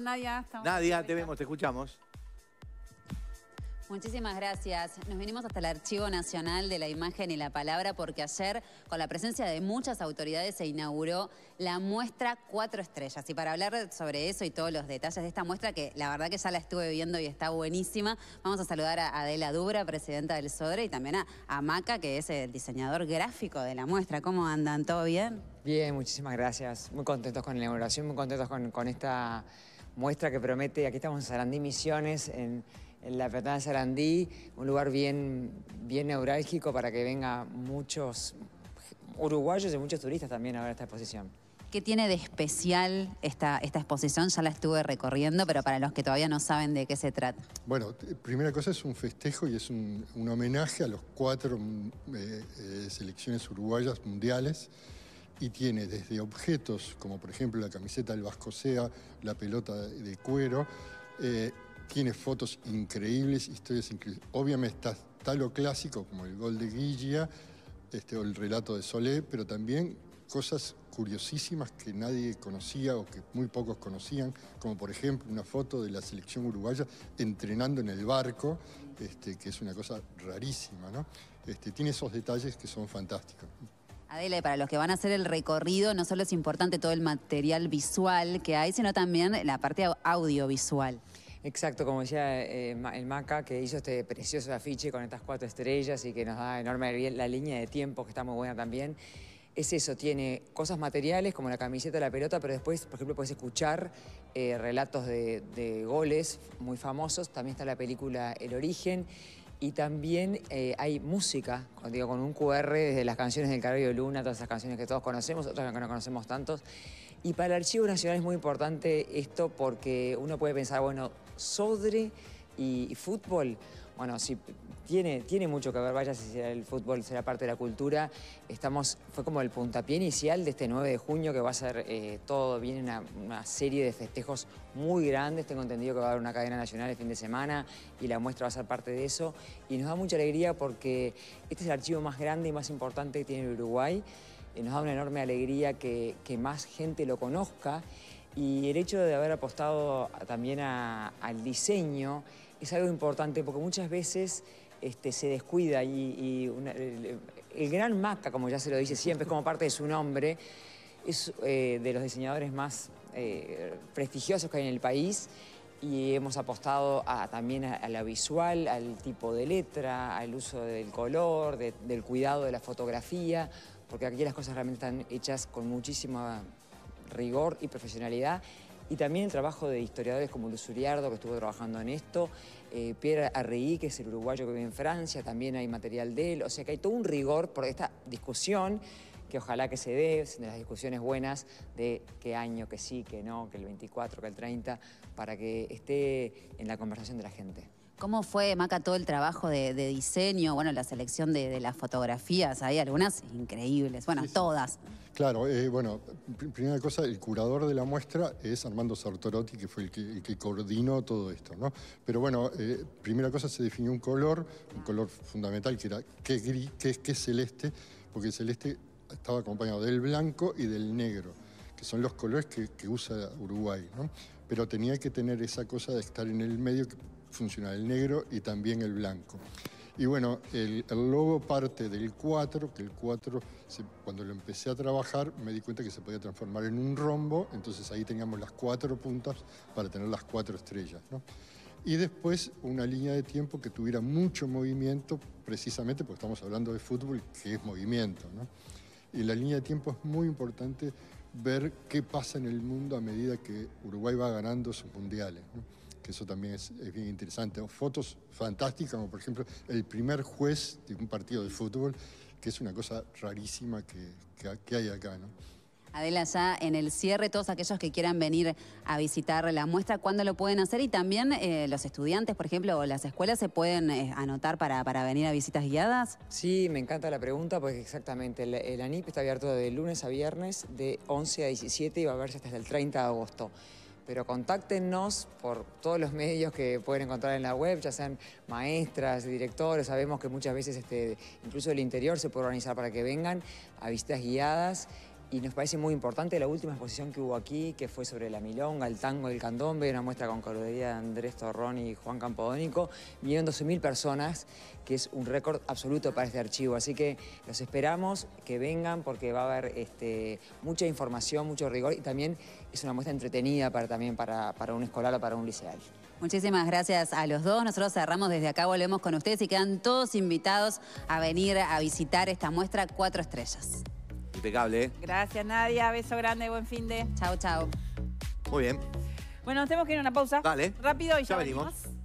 Nadia. te vemos, te escuchamos. Muchísimas gracias. Nos vinimos hasta el Archivo Nacional de la Imagen y la Palabra porque ayer, con la presencia de muchas autoridades, se inauguró la muestra Cuatro Estrellas. Y para hablar sobre eso y todos los detalles de esta muestra, que la verdad que ya la estuve viendo y está buenísima, vamos a saludar a Adela Dubra, presidenta del SODRE, y también a, Maca, que es el diseñador gráfico de la muestra. ¿Cómo andan? ¿Todo bien? Bien, muchísimas gracias. Muy contentos con la inauguración, muy contentos con esta muestra que promete, aquí estamos en Sarandí Misiones, en, la peatonal de Sarandí, un lugar bien, bien neurálgico para que vengan muchos uruguayos y muchos turistas también a ver esta exposición. ¿Qué tiene de especial esta, exposición? Ya la estuve recorriendo, pero para los que todavía no saben de qué se trata. Bueno, primera cosa es un festejo y es un, homenaje a los cuatro mm, eh, eh, selecciones uruguayas mundiales y tiene desde objetos como por ejemplo la camiseta del sea la pelota de cuero, eh, tiene fotos increíbles, historias increíbles. Obviamente está, tal lo clásico como el gol de Guilla este, o el relato de Solé, pero también cosas curiosísimas que nadie conocía o que muy pocos conocían, como por ejemplo una foto de la selección uruguaya entrenando en el barco, este, que es una cosa rarísima, ¿no? Este, tiene esos detalles que son fantásticos. Adela, para los que van a hacer el recorrido, no solo es importante todo el material visual que hay, sino también la parte audiovisual. Exacto, como decía eh, el Maca, que hizo este precioso afiche con estas cuatro estrellas y que nos da enorme la línea de tiempo, que está muy buena también. Es eso, tiene cosas materiales como la camiseta, la pelota, pero después, por ejemplo, puedes escuchar eh, relatos de, de goles muy famosos. También está la película El Origen y también eh, hay música, digo, con un QR, desde las canciones del Canario de Luna, todas esas canciones que todos conocemos, otras que no conocemos tantos. Y para el Archivo Nacional es muy importante esto porque uno puede pensar, bueno, Sodre y fútbol bueno, sí, tiene, mucho que ver, vaya si el fútbol será parte de la cultura. Estamos, fue como el puntapié inicial de este 9 de junio que va a ser eh, todo, viene una, una, serie de festejos muy grandes, tengo entendido que va a haber una cadena nacional el fin de semana y la muestra va a ser parte de eso. Y nos da mucha alegría porque este es el archivo más grande y más importante que tiene el Uruguay. Eh, nos da una enorme alegría que, que más gente lo conozca y el hecho de haber apostado también al diseño es algo importante porque muchas veces este, se descuida y, el, gran Maca, como ya se lo dice siempre, es como parte de su nombre, es eh, de los diseñadores más eh, prestigiosos que hay en el país y hemos apostado también a, la visual, al tipo de letra, al uso del color, del cuidado de la fotografía, porque aquí las cosas realmente están hechas con muchísimo rigor y profesionalidad y también el trabajo de historiadores como Luz Uriardo, que estuvo trabajando en esto, eh, Pierre Arreí, que es el uruguayo que vive en Francia, también hay material de él, o sea que hay todo un rigor por esta discusión que ojalá que se dé, de las discusiones buenas de qué año, que sí, que no, que el 24, que el 30, para que esté en la conversación de la gente. ¿Cómo fue, Maca, todo el trabajo de, diseño? Bueno, la selección de, las fotografías, hay algunas increíbles, bueno, todas. Claro, eh, bueno, primera cosa, el curador de la muestra es Armando Sartorotti, que fue el que, coordinó todo esto, ¿no? Pero bueno, eh, primera cosa, se definió un color, un color fundamental que era qué gris, qué, celeste, porque el celeste estaba acompañado del blanco y del negro, que son los colores que, que usa Uruguay, ¿no? Pero tenía que tener esa cosa de estar en el medio, funcional, el negro y también el blanco. Y bueno, el, logo parte del 4, que el 4, cuando lo empecé a trabajar, me di cuenta que se podía transformar en un rombo, entonces ahí teníamos las cuatro puntas para tener las cuatro estrellas. Y después una línea de tiempo que tuviera mucho movimiento, precisamente porque estamos hablando de fútbol, que es movimiento. Y la línea de tiempo es muy importante ver qué pasa en el mundo a medida que Uruguay va ganando sus mundiales que eso también es, bien interesante. fotos fantásticas, como por ejemplo el primer juez de un partido de fútbol, que es una cosa rarísima que, hay acá, ¿no? Adela, ya en el cierre, todos aquellos que quieran venir a visitar la muestra, ¿cuándo lo pueden hacer? Y también eh, los estudiantes, por ejemplo, o las escuelas se pueden eh, anotar para, venir a visitas guiadas. Sí, me encanta la pregunta, porque exactamente, el, el ANIP está abierto de lunes a viernes, de 11 a 17 y va a verse hasta el 30 de agosto pero contáctenos por todos los medios que pueden encontrar en la web, ya sean maestras, directores, sabemos que muchas veces este, incluso el interior se puede organizar para que vengan a visitas guiadas y nos parece muy importante la última exposición que hubo aquí, que fue sobre la milonga, el tango, el candombe, una muestra con coreografía de Andrés Torrón y Juan Campodónico. Vinieron 12.000 personas, que es un récord absoluto para este archivo. Así que los esperamos que vengan porque va a haber este, mucha información, mucho rigor y también es una muestra entretenida para, también para un escolar o para un liceal. Muchísimas gracias a los dos. Nosotros cerramos desde acá, volvemos con ustedes y quedan todos invitados a venir a visitar esta muestra Cuatro Estrellas. Impecable. ¿eh? Gracias, Nadia. Beso grande, buen fin de. Chao, chao. Muy bien. Bueno, nos tenemos que ir a una pausa. Vale. Rápido y ya, ya venimos.